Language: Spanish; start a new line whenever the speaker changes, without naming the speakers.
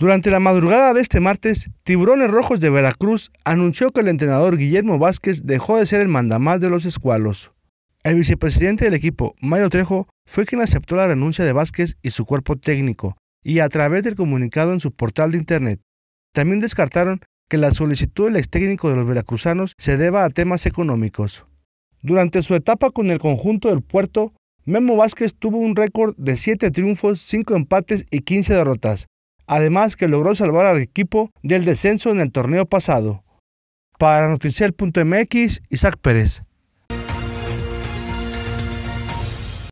Durante la madrugada de este martes, Tiburones Rojos de Veracruz anunció que el entrenador Guillermo Vázquez dejó de ser el mandamás de los escualos. El vicepresidente del equipo, Mario Trejo, fue quien aceptó la renuncia de Vázquez y su cuerpo técnico, y a través del comunicado en su portal de internet. También descartaron que la solicitud del ex técnico de los veracruzanos se deba a temas económicos. Durante su etapa con el conjunto del puerto, Memo Vázquez tuvo un récord de 7 triunfos, 5 empates y 15 derrotas, además que logró salvar al equipo del descenso en el torneo pasado. Para Noticiel.mx, Isaac Pérez.